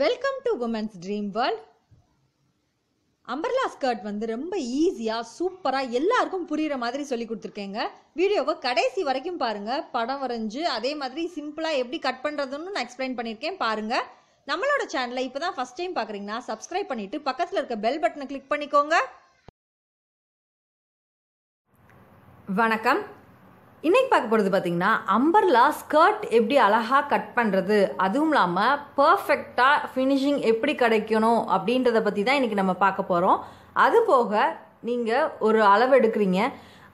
welcome to women's dream world umbrella skirt வந்து ரொம்ப ஈஸியாக சூப்பராக எல்லாருக்கும் புரிகிற மாதிரி சொல்லி கொடுத்துருக்கேங்க வீடியோவை கடைசி வரைக்கும் பாருங்கள் படம் வரைஞ்சி அதே மாதிரி சிம்பிளாக எப்படி கட் பண்ணுறதுன்னு நான் எக்ஸ்பிளைன் பண்ணியிருக்கேன் பாருங்கள் நம்மளோட சேனலை இப்போ தான் ஃபஸ்ட் டைம் பார்க்குறீங்கன்னா சப்ஸ்கிரைப் பண்ணிவிட்டு பக்கத்தில் இருக்க பெல் பட்டனை கிளிக் பண்ணிக்கோங்க வணக்கம் இன்றைக்கி பார்க்க போகிறது பார்த்தீங்கன்னா அம்பர்லா ஸ்கர்ட் எப்படி அழகாக கட் பண்ணுறது அதுவும் இல்லாமல் பர்ஃபெக்டாக ஃபினிஷிங் எப்படி கிடைக்கணும் அப்படின்றத பற்றி தான் இன்றைக்கி நம்ம பார்க்க போகிறோம் அது போக நீங்கள் ஒரு அளவு எடுக்கிறீங்க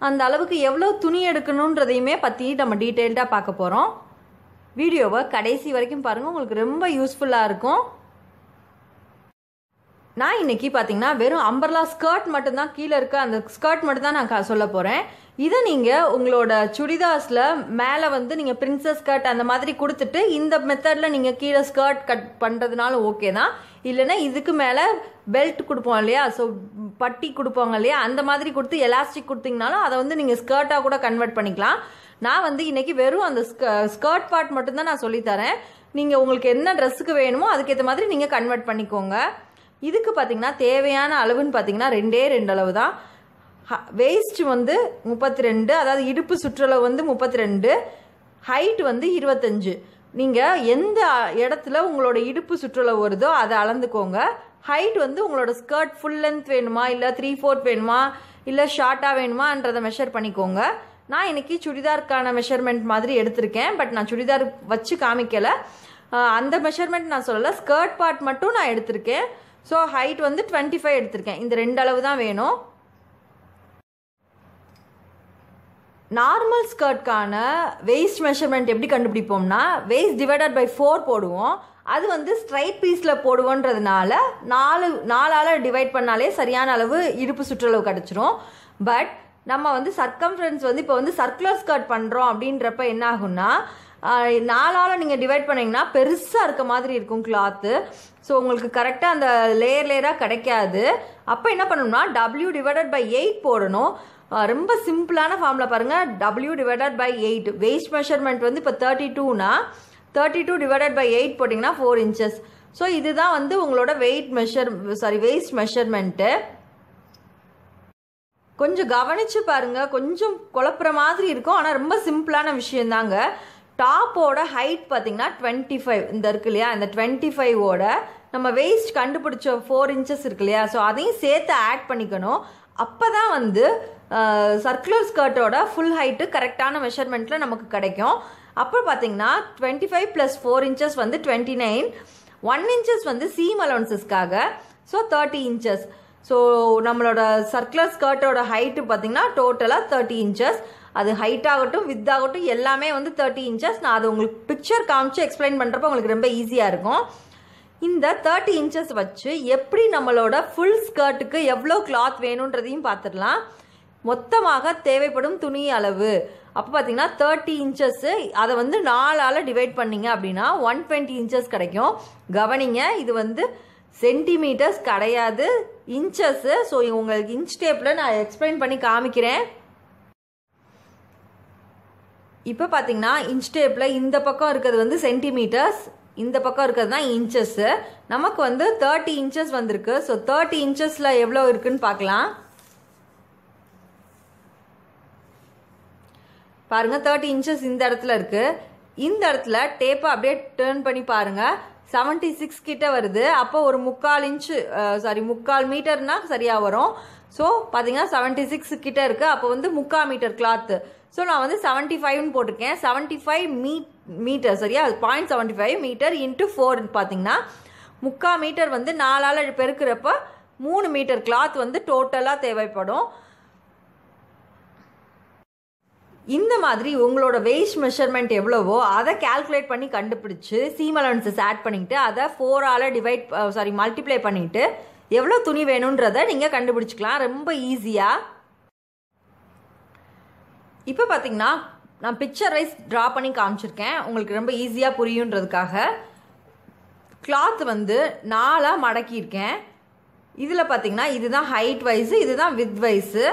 அந்த அளவுக்கு எவ்வளோ துணி எடுக்கணுன்றதையுமே பற்றி நம்ம டீட்டெயில்டாக பார்க்க போகிறோம் வீடியோவை கடைசி வரைக்கும் பாருங்கள் உங்களுக்கு ரொம்ப யூஸ்ஃபுல்லாக இருக்கும் நான் இன்றைக்கி பார்த்தீங்கன்னா வெறும் அம்பர்லா ஸ்கர்ட் மட்டும்தான் கீழே இருக்க அந்த ஸ்கர்ட் மட்டும் தான் நான் சொல்ல போகிறேன் இதை நீங்கள் உங்களோட சுடிதாஸில் மேலே வந்து நீங்கள் பிரின்சஸ் ஸ்கர்ட் அந்த மாதிரி கொடுத்துட்டு இந்த மெத்தடில் நீங்கள் கீழே ஸ்கர்ட் கட் பண்ணுறதுனால ஓகே தான் இல்லைன்னா இதுக்கு மேலே பெல்ட் கொடுப்போம் இல்லையா ஸோ பட்டி கொடுப்பாங்க இல்லையா அந்த மாதிரி கொடுத்து எலாஸ்டிக் கொடுத்தீங்கனாலும் அதை வந்து நீங்கள் ஸ்கர்ட்டாக கூட கன்வெர்ட் பண்ணிக்கலாம் நான் வந்து இன்றைக்கி வெறும் அந்த ஸ்கர்ட் பார்ட் மட்டும்தான் நான் சொல்லித்தரேன் நீங்கள் உங்களுக்கு என்ன ட்ரெஸ்ஸுக்கு வேணுமோ அதுக்கேற்ற மாதிரி நீங்கள் கன்வெர்ட் பண்ணிக்கோங்க இதுக்கு பார்த்திங்கன்னா தேவையான அளவுன்னு பார்த்திங்கன்னா ரெண்டே ரெண்டு அளவு தான் வேஸ்ட் வந்து முப்பத்தி ரெண்டு அதாவது இடுப்பு சுற்றளவு வந்து முப்பத்தி ரெண்டு ஹைட் வந்து இருபத்தஞ்சு நீங்கள் எந்த இடத்துல உங்களோட இடுப்பு சுற்றளவு வருதோ அதை அளந்துக்கோங்க ஹைட் வந்து உங்களோட ஸ்கர்ட் ஃபுல் லென்த் வேணுமா இல்லை த்ரீ ஃபோர்த் வேணுமா இல்லை ஷார்ட்டாக வேணுமான்றதை மெஷர் பண்ணிக்கோங்க நான் இன்றைக்கி சுடிதாருக்கான மெஷர்மெண்ட் மாதிரி எடுத்திருக்கேன் பட் நான் சுடிதார் வச்சு காமிக்கலை அந்த மெஷர்மெண்ட் நான் சொல்லலை ஸ்கர்ட் பார்ட் மட்டும் நான் எடுத்திருக்கேன் ஸோ ஹைட் வந்து டுவெண்ட்டி ஃபைவ் எடுத்திருக்கேன் இந்த ரெண்டு அளவு தான் வேணும் நார்மல் ஸ்கர்ட்கான வெயிஸ்ட் மெஷர்மெண்ட் எப்படி கண்டுபிடிப்போம்னா வெயிஸ்ட் டிவைடட் பை ஃபோர் போடுவோம் அது வந்து ஸ்ட்ரைட் பீஸில் போடுவோன்றதுனால நாலு நாலால் டிவைட் பண்ணாலே சரியான அளவு இடுப்பு சுற்றளவு கிடச்சிரும் பட் நம்ம வந்து சர்க்கம்ஃபரன்ஸ் வந்து இப்போ வந்து சர்க்குலர் ஸ்கர்ட் பண்ணுறோம் அப்படின்றப்ப என்ன ஆகும்னா நாலால் நீங்கள் டிவைட் பண்ணிங்கன்னா பெருசாக இருக்க மாதிரி இருக்கும் கிளாத்து ஸோ உங்களுக்கு கரெக்டாக அந்த லேயர் லேயராக கிடைக்காது அப்போ என்ன பண்ணணும்னா டபிள்யூ டிவைடட் பை எயிட் போடணும் ரொம்ப சிம்பிளான ஃபார்மில் பாருங்கள் W divided by eight waist measurement வந்து இப்போ தேர்ட்டி டூனா thirty two divided by eight போட்டிங்கன்னா ஃபோர் இன்ச்சஸ் ஸோ இதுதான் வந்து உங்களோட weight measure sorry weight measurement கொஞ்சம் கவனித்து பாருங்கள் கொஞ்சம் குழப்புற மாதிரி இருக்கும் ஆனால் ரொம்ப சிம்பிளான விஷயந்தாங்க டாப்போட ஹைட் பார்த்திங்கன்னா டுவெண்ட்டி ஃபைவ் இந்த இருக்கு இல்லையா இந்த டுவெண்ட்டி ஃபைவோட நம்ம வேஸ்ட் கண்டுபிடிச்ச ஃபோர் இன்ச்சஸ் இருக்கு இல்லையா ஸோ அதையும் சேர்த்து ஆட் பண்ணிக்கணும் அப்போ தான் வந்து சர்க்குலர் ஸ்கர்ட்டோட ஃபுல் ஹைட்டு கரெக்டான மெஷர்மெண்ட்டில் நமக்கு கிடைக்கும் அப்புறம் பார்த்தீங்கன்னா twenty five plus four inches வந்து டுவெண்ட்டி நைன் ஒன் இன்ச்சஸ் வந்து சீம் அலவன்சஸ்க்காக ஸோ தேர்ட்டி இன்ச்சஸ் ஸோ நம்மளோட சர்க்குலர் ஸ்கர்ட்டோட ஹைட்டு பார்த்தீங்கன்னா டோட்டலாக தேர்ட்டி இன்ச்சஸ் அது ஹைட் ஆகட்டும் வித் ஆகட்டும் எல்லாமே வந்து தேர்ட்டி இன்ச்சஸ் நான் அது உங்களுக்கு பிக்சர் காமிச்சு எக்ஸ்பிளைன் பண்ணுறப்ப உங்களுக்கு ரொம்ப ஈஸியாக இருக்கும் இந்த தேர்ட்டி இன்ச்சஸ் வச்சு எப்படி நம்மளோட ஃபுல் ஸ்கர்ட்டுக்கு எவ்வளோ கிளாத் வேணுன்றதையும் பார்த்துடலாம் மொத்தமாக தேவைப்படும் துணி அளவு அப்போ பார்த்தீங்கன்னா தேர்ட்டி இன்ச்சஸ்ஸு அதை வந்து நாலால் டிவைட் பண்ணிங்க அப்படின்னா ஒன் டுவெண்ட்டி இன்ச்சஸ் கிடைக்கும் கவனிங்க இது வந்து சென்டிமீட்டர்ஸ் கிடையாது இன்ச்சஸ்ஸு ஸோ உங்களுக்கு இன்ச் டேப்பில் நான் எக்ஸ்பிளைன் பண்ணி காமிக்கிறேன் இப்போ பார்த்தீங்கன்னா இன்ச் டேப்பில் இந்த பக்கம் இருக்கிறது வந்து சென்டிமீட்டர்ஸ் இந்த பக்கம் இருக்கிறது தான் இன்ச்சஸ்ஸு நமக்கு வந்து தேர்ட்டி இன்ச்சஸ் வந்திருக்கு ஸோ தேர்ட்டி இன்ச்சஸில் எவ்வளோ இருக்குன்னு பார்க்கலாம் பாருங்கள் தேர்ட்டி இன்ச்சஸ் இந்த இடத்துல இருக்குது இந்த இடத்துல டேப்பை அப்படியே டேர்ன் பண்ணி பாருங்கள் செவன்ட்டி சிக்ஸ் கிட்ட வருது அப்போ ஒரு முக்கால் இன்ச்சு சாரி முக்கால் மீட்டர்னா சரியாக வரும் ஸோ பார்த்தீங்கன்னா செவன்ட்டி சிக்ஸ் கிட்ட இருக்குது அப்போ வந்து முக்கால் மீட்டர் கிளாத்து ஸோ நான் வந்து செவன்ட்டி ஃபைவ்னு போட்டிருக்கேன் செவன்ட்டி ஃபைவ் மீ மீட்டர் சரியா அது point seventy five metre into ஃபோர்னு பார்த்தீங்கன்னா முக்கால் மீட்டர் வந்து நாலால் பெருக்கிறப்ப மூணு மீட்டர் கிளாத் வந்து டோட்டலாக தேவைப்படும் இந்த மாதிரி உங்களோட வேஸ்ட் மெஷர்மெண்ட் எவ்வளவோ அதை கேல்குலேட் பண்ணி கண்டுபிடிச்சி சீம் அலவன்சஸ் ஆட் பண்ணிக்கிட்டு அதை ஃபோரால் டிவைட் சாரி மல்டிப்ளை பண்ணிவிட்டு எவ்வளோ துணி வேணுன்றதை நீங்கள் கண்டுபிடிச்சிக்கலாம் ரொம்ப ஈஸியாக இப்போ பார்த்தீங்கன்னா நான் பிக்சர் வைஸ் ட்ரா பண்ணி காமிச்சிருக்கேன் உங்களுக்கு ரொம்ப ஈஸியாக புரியுன்றதுக்காக கிளாத் வந்து நாளாக மடக்கியிருக்கேன் இதில் பார்த்தீங்கன்னா இதுதான் ஹைட் வைஸு இதுதான் வித் வைஸு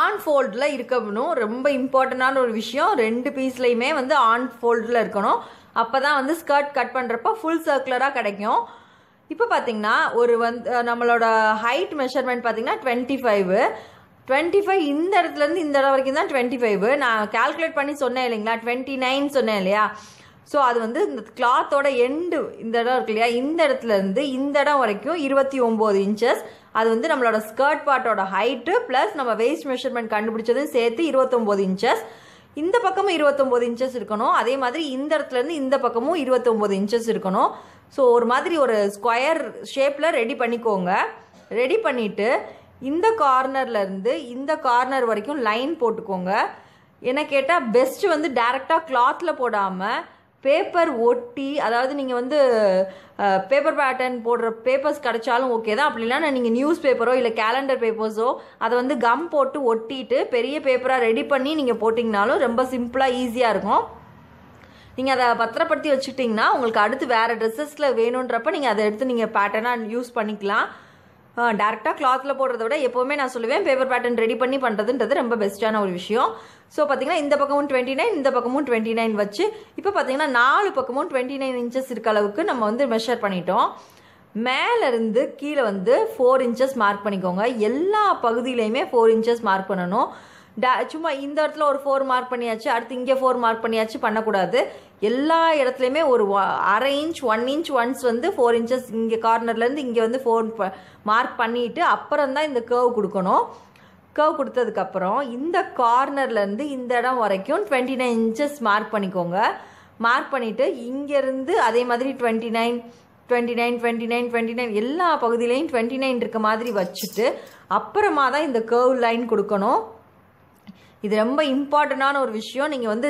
ஆன் ஃபோல்டில் இருக்கணும் ரொம்ப இம்பார்ட்டண்டான ஒரு விஷயம் ரெண்டு பீஸ்லையுமே வந்து ஆன் ஃபோல்டில் இருக்கணும் அப்போ தான் வந்து ஸ்கர்ட் கட் பண்ணுறப்ப ஃபுல் சர்க்குலராக கிடைக்கும் இப்போ பார்த்தீங்கன்னா ஒரு வந்து நம்மளோட ஹைட் மெஷர்மெண்ட் பார்த்தீங்கன்னா டுவெண்ட்டி ஃபைவு டுவெண்ட்டி ஃபைவ் இந்த இடத்துலேருந்து இந்த இடம் வரைக்கும் தான் டுவெண்ட்டி ஃபைவ் நான் கால்குலேட் பண்ணி சொன்னேன் இல்லைங்களா டுவெண்ட்டி நைன் சொன்னேன் இல்லையா ஸோ அது வந்து இந்த கிளாத்தோட எண்டு இந்த இடம் இருக்கு இல்லையா இந்த இடத்துலேருந்து இந்த இடம் வரைக்கும் இருபத்தி ஒம்பது இன்ச்சஸ் அது வந்து நம்மளோட ஸ்கர்ட் பார்ட்டோட ஹைட்டு ப்ளஸ் நம்ம வேஸ்ட் மெஷர்மெண்ட் கண்டுபிடிச்சதும் சேர்த்து இருபத்தொம்போது இன்ச்சஸ் இந்த பக்கமும் இருபத்தொம்போது இன்ச்சஸ் இருக்கணும் அதே மாதிரி இந்த இடத்துலேருந்து இந்த பக்கமும் இருபத்தொம்போது இன்ச்சஸ் இருக்கணும் ஸோ ஒரு மாதிரி ஒரு ஸ்கொயர் ஷேப்பில் ரெடி பண்ணிக்கோங்க ரெடி பண்ணிவிட்டு இந்த கார்னர்லேருந்து இந்த கார்னர் வரைக்கும் லைன் போட்டுக்கோங்க என்ன கேட்டால் பெஸ்ட்டு வந்து டேரெக்டாக கிளாத்தில் போடாமல் பேப்பர் ஒட்டி அதாவது நீங்கள் வந்து பேப்பர் பேட்டர்ன் போடுற பேப்பர்ஸ் கிடைச்சாலும் ஓகே தான் அப்படி இல்லைனா நீங்கள் நியூஸ் பேப்பரோ இல்லை கேலண்டர் பேப்பர்ஸோ அதை வந்து கம் போட்டு ஒட்டிட்டு பெரிய பேப்பராக ரெடி பண்ணி நீங்கள் போட்டிங்கனாலும் ரொம்ப சிம்பிளாக ஈஸியாக இருக்கும் நீங்கள் அதை பத்திரப்படுத்தி வச்சுட்டிங்கன்னா உங்களுக்கு அடுத்து வேறு ட்ரெஸ்ஸஸில் வேணுன்றப்ப நீங்கள் அதை எடுத்து நீங்கள் பேட்டர்னாக யூஸ் பண்ணிக்கலாம் டேரெக்டாக கிளாத்தில் போடுறத விட எப்போவுமே நான் சொல்லுவேன் பேப்பர் பேட்டர்ன் ரெடி பண்ணி பண்ணுறதுன்றது ரொம்ப பெஸ்ட்டான ஒரு விஷயம் ஸோ பார்த்திங்கன்னா இந்த பக்கமும் டுவெண்ட்டி நைன் இந்த பக்கமும் டுவெண்ட்டி நைன் வச்சு இப்போ பார்த்திங்கன்னா நாலு பக்கமும் டுவெண்ட்டி நைன் இன்ச்சஸ் இருக்க அளவுக்கு நம்ம வந்து மெஷர் பண்ணிட்டோம் மேலேருந்து கீழே வந்து ஃபோர் இன்ச்சஸ் மார்க் பண்ணிக்கோங்க எல்லா பகுதியிலையுமே ஃபோர் இன்ச்சஸ் மார்க் பண்ணணும் டே சும்மா இந்த இடத்துல ஒரு ஃபோர் மார்க் பண்ணியாச்சு அடுத்து இங்கே ஃபோர் மார்க் பண்ணியாச்சு பண்ணக்கூடாது எல்லா இடத்துலையுமே ஒரு அரை இன்ச் ஒன் இன்ச் ஒன்ஸ் வந்து ஃபோர் இன்ச்சஸ் இங்கே கார்னர்லேருந்து இங்கே வந்து ஃபோர் மார்க் பண்ணிவிட்டு அப்புறம் தான் இந்த கேர்வ் கொடுக்கணும் கவ் கொடுத்ததுக்கப்புறம் இந்த கார்னர்லேருந்து இந்த இடம் வரைக்கும் டுவெண்ட்டி நைன் இன்ச்சஸ் மார்க் பண்ணிக்கோங்க மார்க் பண்ணிவிட்டு இங்கேருந்து அதே மாதிரி twenty nine twenty nine twenty nine twenty nine எல்லா பகுதியிலையும் டுவெண்ட்டி நைன் இருக்க மாதிரி வச்சுட்டு அப்புறமா தான் இந்த கேர்வ் லைன் கொடுக்கணும் இது ரொம்ப இம்பார்ட்டண்டான ஒரு விஷயம் நீங்கள் வந்து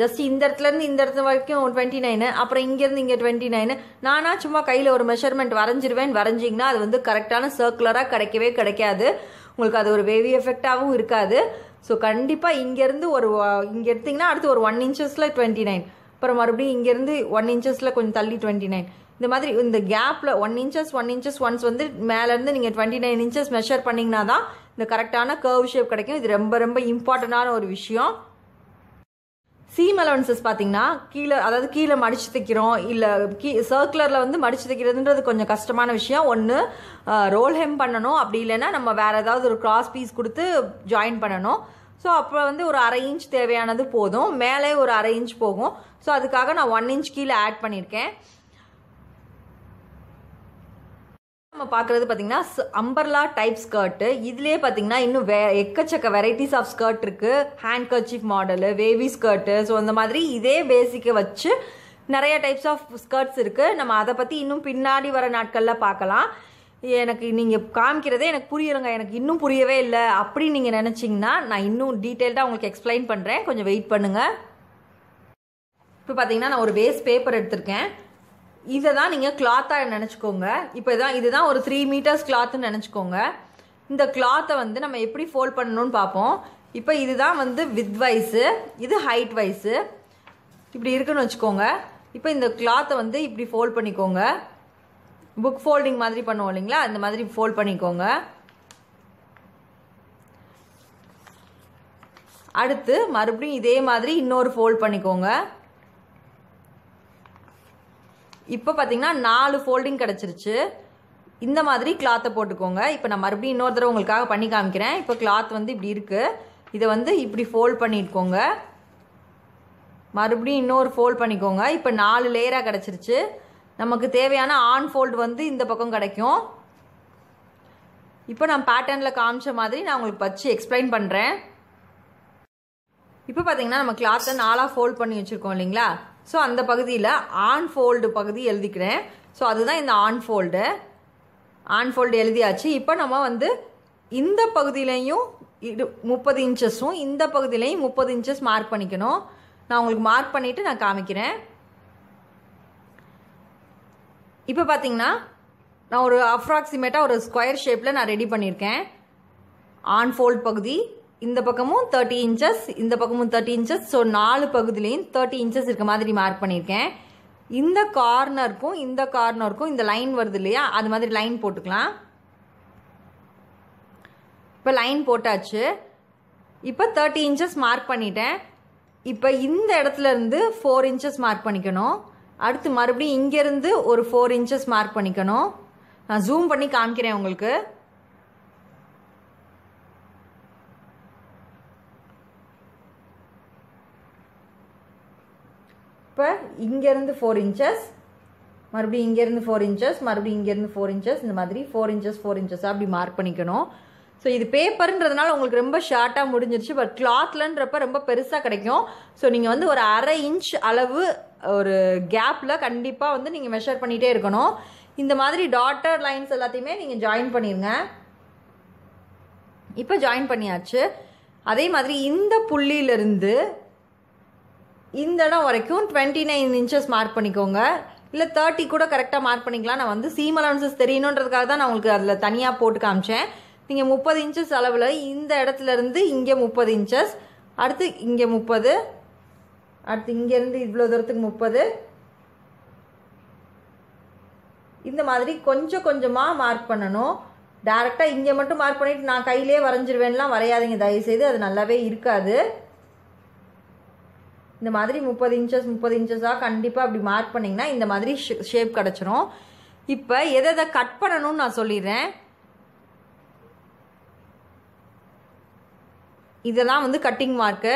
ஜஸ்ட் இந்த இடத்துலேருந்து இந்த இடத்து வரைக்கும் டுவெண்ட்டி நைனு அப்புறம் இங்கேருந்து இங்கே டுவெண்ட்டி நைனு நானாக சும்மா கையில் ஒரு மெஷர்மெண்ட் வரைஞ்சிருவேன் வரைஞ்சிங்கன்னா அது வந்து கரெக்டான சர்க்குலராக கிடைக்கவே கிடைக்காது உங்களுக்கு அது ஒரு வேவி எஃபெக்டாகவும் இருக்காது ஸோ கண்டிப்பாக இங்கேருந்து ஒரு இங்கே எடுத்திங்கன்னா அடுத்து ஒரு ஒன் இன்ச்சஸில் டுவெண்ட்டி நைன் அப்புறம் மறுபடியும் இங்கேருந்து ஒன் இன்ச்சஸில் கொஞ்சம் தள்ளி டுவெண்ட்டி நைன் இந்த மாதிரி இந்த கேப்பில் one inches one inches once வந்து மேலேருந்து நீங்கள் டுவெண்ட்டி நைன் இன்ச்சஸ் மெஷர் பண்ணிங்கன்னா தான் இந்த கரெக்டான கர்வ் ஷேப் கிடைக்கும் இது ரொம்ப ரொம்ப இம்பார்ட்டண்டான ஒரு விஷயம் சீம் அலவன்சஸ் பார்த்தீங்கன்னா கீழே அதாவது கீழே மடித்து தைக்கிறோம் இல்லை கீ சர்க்குலரில் வந்து மடித்து தைக்கிறதுன்றது கொஞ்சம் கஷ்டமான விஷயம் ஒன்று ரோல் ஹெம் பண்ணணும் அப்படி இல்லைன்னா நம்ம வேறு ஏதாவது ஒரு கிராஸ் பீஸ் கொடுத்து ஜாயின் பண்ணணும் ஸோ அப்போ வந்து ஒரு அரை இன்ச் தேவையானது போதும் மேலே ஒரு அரை இன்ச் போகும் ஸோ அதுக்காக நான் ஒன் இன்ச் கீழே ஆட் பண்ணியிருக்கேன் நம்ம பார்க்குறது பார்த்தீங்கன்னா அம்பர்லா டைப் ஸ்கர்ட்டு இதுலேயே பார்த்தீங்கன்னா இன்னும் வே எக்கச்சக்க வெரைட்டிஸ் ஆஃப் ஸ்கர்ட் இருக்குது handkerchief model wavy skirt so அந்த மாதிரி இதே பேசிக்கை வச்சு நிறைய டைப்ஸ் ஆஃப் ஸ்கர்ட்ஸ் இருக்குது நம்ம அதை பற்றி இன்னும் பின்னாடி வர நாட்களில் பார்க்கலாம் எனக்கு நீங்கள் காமிக்கிறதே எனக்கு புரியலங்க எனக்கு இன்னும் புரியவே இல்லை அப்படின்னு நீங்கள் நினச்சிங்கன்னா நான் இன்னும் டீட்டெயில்டாக உங்களுக்கு எக்ஸ்பிளைன் பண்ணுறேன் கொஞ்சம் வெயிட் பண்ணுங்கள் இப்போ பார்த்தீங்கன்னா நான் ஒரு வேஸ்ட் பேப்பர் எடுத்திருக்கேன் இதை தான் நீங்கள் கிளாத்தாக நினச்சிக்கோங்க இப்போ இதான் இதுதான் ஒரு த்ரீ மீட்டர்ஸ் கிளாத்துன்னு நினச்சிக்கோங்க இந்த கிளாத்தை வந்து நம்ம எப்படி ஃபோல்ட் பண்ணணும்னு பார்ப்போம் இப்போ இதுதான் வந்து வித் வைஸு இது ஹைட் வைஸு இப்படி இருக்குன்னு வச்சுக்கோங்க இப்போ இந்த கிளாத்தை வந்து இப்படி ஃபோல்ட் பண்ணிக்கோங்க புக் ஃபோல்டிங் மாதிரி பண்ணுவோம் இல்லைங்களா அந்த மாதிரி ஃபோல்ட் பண்ணிக்கோங்க அடுத்து மறுபடியும் இதே மாதிரி இன்னொரு ஃபோல்ட் பண்ணிக்கோங்க இப்போ பார்த்தீங்கன்னா நாலு ஃபோல்டிங் கிடச்சிருச்சு இந்த மாதிரி கிளாத்தை போட்டுக்கோங்க இப்போ நான் மறுபடியும் இன்னொரு தடவை உங்களுக்காக பண்ணி காமிக்கிறேன் இப்போ கிளாத் வந்து இப்படி இருக்குது இதை வந்து இப்படி ஃபோல்ட் பண்ணிட்டுக்கோங்க மறுபடியும் இன்னொரு ஃபோல்ட் பண்ணிக்கோங்க இப்போ நாலு லேயராக கிடச்சிருச்சு நமக்கு தேவையான ஆன் ஃபோல்டு வந்து இந்த பக்கம் கிடைக்கும் இப்போ நான் பேட்டர்னில் காமிச்ச மாதிரி நான் உங்களுக்கு பச்சு எக்ஸ்பிளைன் பண்ணுறேன் இப்போ பார்த்தீங்கன்னா நம்ம கிளாத்தை நாலாக ஃபோல்ட் பண்ணி வச்சுருக்கோம் இல்லைங்களா ஸோ அந்த பகுதியில் ஆன் ஃபோல்டு பகுதி எழுதிக்கிறேன் ஸோ அதுதான் இந்த ஆன் ஃபோல்டு ஆன் ஃபோல்டு எழுதியாச்சு இப்போ நம்ம வந்து இந்த பகுதியிலையும் இது முப்பது இன்ச்சஸும் இந்த பகுதியிலையும் முப்பது இன்ச்சஸ் மார்க் பண்ணிக்கணும் நான் உங்களுக்கு மார்க் பண்ணிவிட்டு நான் காமிக்கிறேன் இப்போ பார்த்தீங்கன்னா நான் ஒரு அப்ராக்சிமேட்டாக ஒரு ஸ்கொயர் ஷேப்பில் நான் ரெடி பண்ணியிருக்கேன் ஆன் ஃபோல்ட் பகுதி இந்த பக்கமும் தேர்ட்டி இன்ச்சஸ் இந்த பக்கமும் தேர்ட்டி இன்ச்சஸ் ஸோ நாலு பகுதியிலையும் தேர்ட்டி இன்ச்சஸ் இருக்க மாதிரி மார்க் பண்ணியிருக்கேன் இந்த கார்னருக்கும் இந்த கார்னருக்கும் இந்த லைன் வருது இல்லையா அது மாதிரி லைன் போட்டுக்கலாம் இப்போ லைன் போட்டாச்சு இப்போ தேர்ட்டி இன்ச்சஸ் மார்க் பண்ணிட்டேன் இப்போ இந்த இடத்துல இருந்து ஃபோர் இன்ச்சஸ் மார்க் பண்ணிக்கணும் அடுத்து மறுபடியும் இங்கேருந்து ஒரு ஃபோர் இன்ச்சஸ் மார்க் பண்ணிக்கணும் நான் ஜூம் பண்ணி காமிக்கிறேன் உங்களுக்கு இங்கேருந்து ஃபோர் இன்ச்சஸ் மறுபடியும் இங்கேருந்து ஃபோர் இன்ச்சஸ் மறுபடியும் இங்கேருந்து ஃபோர் இன்ச்சஸ் இந்த மாதிரி ஃபோர் இன்ச்சஸ் ஃபோர் இன்ச்சஸ் அப்படி மார்க் பண்ணிக்கணும் ஸோ இது பேப்பருன்றதுனால உங்களுக்கு ரொம்ப ஷார்ட்டாக முடிஞ்சிருச்சு பட் கிளாத்லன்றப்ப ரொம்ப பெருசாக கிடைக்கும் ஸோ நீங்கள் வந்து ஒரு அரை இன்ச் அளவு ஒரு கேப்பில் கண்டிப்பாக வந்து நீங்கள் மெஷர் பண்ணிகிட்டே இருக்கணும் இந்த மாதிரி டாட்டர் லைன்ஸ் எல்லாத்தையுமே நீங்கள் ஜாயின் பண்ணிடுங்க இப்போ ஜாயின் பண்ணியாச்சு அதே மாதிரி இந்த புள்ளியிலிருந்து இந்த இடம் வரைக்கும் டுவெண்ட்டி நைன் இன்ச்சஸ் மார்க் பண்ணிக்கோங்க இல்லை தேர்ட்டி கூட கரெக்டாக மார்க் பண்ணிக்கலாம் நான் வந்து சீம் அலவன்சஸ் தெரியணுன்றதுக்காக தான் நான் உங்களுக்கு அதில் தனியாக போட்டு காமிச்சேன் நீங்கள் முப்பது இன்ச்சஸ் அளவில் இந்த இடத்துலேருந்து இங்கே முப்பது இன்ச்சஸ் அடுத்து இங்கே முப்பது அடுத்து இங்கேருந்து இவ்வளோ தூரத்துக்கு முப்பது இந்த மாதிரி கொஞ்சம் கொஞ்சமாக மார்க் பண்ணணும் டேரெக்டாக இங்கே மட்டும் மார்க் பண்ணிவிட்டு நான் கையிலே வரைஞ்சிருவேன்லாம் வரையாதீங்க தயவுசெய்து அது நல்லாவே இருக்காது இந்த மாதிரி முப்பது இன்ச்சஸ் முப்பது இன்ச்சஸாக கண்டிப்பாக அப்படி மார்க் பண்ணிங்கன்னா இந்த மாதிரி ஷேப் கிடச்சிரும் இப்போ எதை எதை கட் பண்ணணும்னு நான் சொல்லிடுறேன் இதெல்லாம் வந்து கட்டிங் மார்க்கு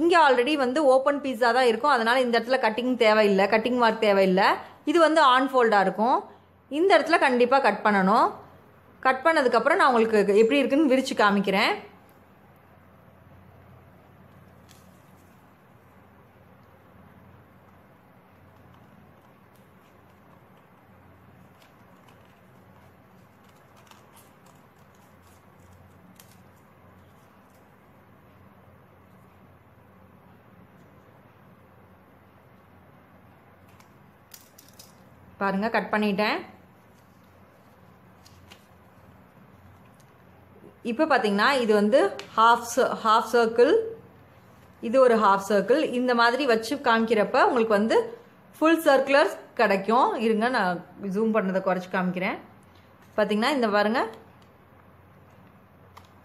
இங்கே ஆல்ரெடி வந்து ஓப்பன் பீஸாக தான் இருக்கும் அதனால் இந்த இடத்துல கட்டிங் தேவையில்லை கட்டிங் மார்க் தேவையில்லை இது வந்து ஆன் ஃபோல்டாக இருக்கும் இந்த இடத்துல கண்டிப்பாக கட் பண்ணணும் கட் பண்ணதுக்கப்புறம் நான் உங்களுக்கு எப்படி இருக்குன்னு விரித்து காமிக்கிறேன் பாருங்கள் கட் பண்ணிட்டேன் இப்போ பார்த்திங்கன்னா இது வந்து ஹாஃப் ஹாஃப் சர்க்கிள் இது ஒரு ஹாஃப் சர்க்கிள் இந்த மாதிரி வச்சு காமிக்கிறப்ப உங்களுக்கு வந்து ஃபுல் சர்க்குலர் கிடைக்கும் இருங்க நான் ஜூம் பண்ணதை குறைச்சி காமிக்கிறேன் பார்த்திங்கன்னா இந்த பாருங்கள்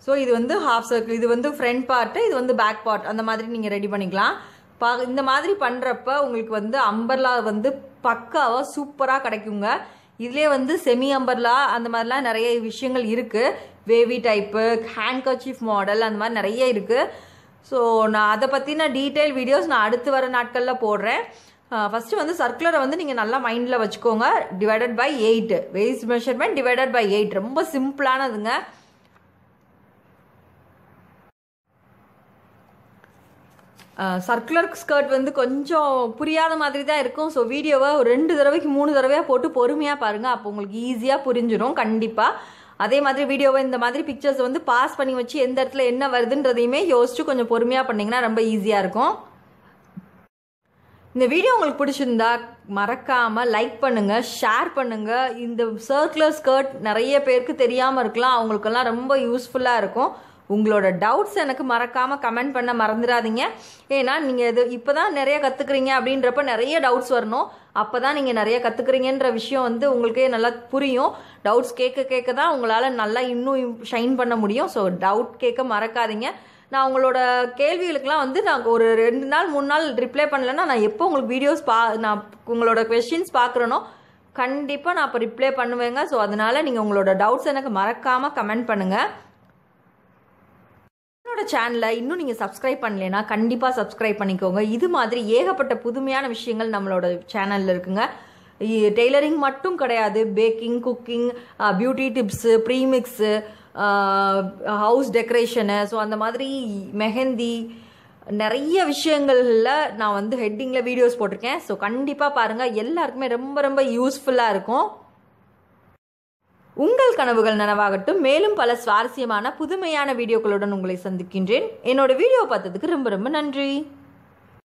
ஸோ இது வந்து ஹாஃப் சர்க்கிள் இது வந்து ஃப்ரண்ட் பார்ட்டு இது வந்து பேக் பார்ட் அந்த மாதிரி நீங்கள் ரெடி பண்ணிக்கலாம் பா இந்த மாதிரி பண்ணுறப்ப உங்களுக்கு வந்து அம்பர்லா வந்து பக்காவாக சூப்பராக கிடைக்குங்க இதிலே வந்து செமி அம்பர்லா அந்த மாதிரிலாம் நிறைய விஷயங்கள் இருக்குது wavy type handkerchief model அந்த மாதிரி நிறைய இருக்குது ஸோ நான் அதை பற்றின டீட்டெயில் வீடியோஸ் நான் அடுத்து வர நாட்களில் போடுறேன் ஃபஸ்ட்டு வந்து சர்க்குலரை வந்து நீங்கள் நல்லா மைண்டில் வச்சுக்கோங்க divided by eight waist measurement divided by eight ரொம்ப சிம்பிளானதுங்க சர்க்குலர் ஸ்கர்ட் வந்து கொஞ்சம் புரியாத மாதிரி தான் இருக்கும் ஸோ வீடியோவை ஒரு ரெண்டு தடவைக்கு மூணு தடவையாக போட்டு பொறுமையாக பாருங்கள் அப்போ உங்களுக்கு ஈஸியாக புரிஞ்சிடும் கண்டிப்பாக அதே மாதிரி வீடியோவை இந்த மாதிரி பிக்சர்ஸ் வந்து பாஸ் பண்ணி வச்சு எந்த இடத்துல என்ன வருதுன்றதையுமே யோசிச்சு கொஞ்சம் பொறுமையாக பண்ணிங்கன்னா ரொம்ப ஈஸியாக இருக்கும் இந்த வீடியோ உங்களுக்கு பிடிச்சிருந்தா மறக்காமல் லைக் பண்ணுங்கள் ஷேர் பண்ணுங்கள் இந்த சர்க்குலர் ஸ்கர்ட் நிறைய பேருக்கு தெரியாமல் இருக்கலாம் அவங்களுக்கெல்லாம் ரொம்ப யூஸ்ஃபுல்லாக இருக்கும் உங்களோட டவுட்ஸ் எனக்கு மறக்காமல் கமெண்ட் பண்ண மறந்துடாதீங்க ஏன்னா நீங்கள் இது இப்போ தான் நிறைய கற்றுக்குறீங்க அப்படின்றப்ப நிறைய டவுட்ஸ் வரணும் அப்போ தான் நீங்கள் நிறைய கற்றுக்குறீங்கன்ற விஷயம் வந்து உங்களுக்கே நல்லா புரியும் டவுட்ஸ் கேட்க கேட்க தான் உங்களால் நல்லா இன்னும் ஷைன் பண்ண முடியும் ஸோ டவுட் கேட்க மறக்காதீங்க நான் உங்களோட கேள்விகளுக்கெலாம் வந்து நான் ஒரு ரெண்டு நாள் மூணு நாள் ரிப்ளை பண்ணலைன்னா நான் எப்போ உங்களுக்கு வீடியோஸ் பா நான் உங்களோட கொஷின்ஸ் பார்க்குறேனோ கண்டிப்பாக நான் இப்போ ரிப்ளை பண்ணுவேங்க ஸோ அதனால் நீங்கள் உங்களோட டவுட்ஸ் எனக்கு மறக்காமல் கமெண்ட் பண்ணுங்கள் என்னோட சேனலை இன்னும் நீங்கள் சப்ஸ்கிரைப் பண்ணலனா கண்டிப்பாக சப்ஸ்கிரைப் பண்ணிக்கோங்க இது மாதிரி ஏகப்பட்ட புதுமையான விஷயங்கள் நம்மளோட சேனலில் இருக்குங்க டெய்லரிங் மட்டும் கிடையாது baking cooking beauty tips premix house decoration so அந்த மாதிரி மெஹந்தி நிறைய விஷயங்களில் நான் வந்து ஹெட்டிங்கில் வீடியோஸ் போட்டிருக்கேன் ஸோ கண்டிப்பாக பாருங்கள் எல்லாருக்குமே ரொம்ப ரொம்ப யூஸ்ஃபுல்லாக இருக்கும் உங்கள் கனவுகள் நனவாகட்டும் மேலும் பல சுவாரஸ்யமான புதுமையான வீடியோக்களுடன் உங்களை சந்திக்கின்றேன் என்னோட வீடியோ பார்த்ததுக்கு ரொம்ப ரொம்ப நன்றி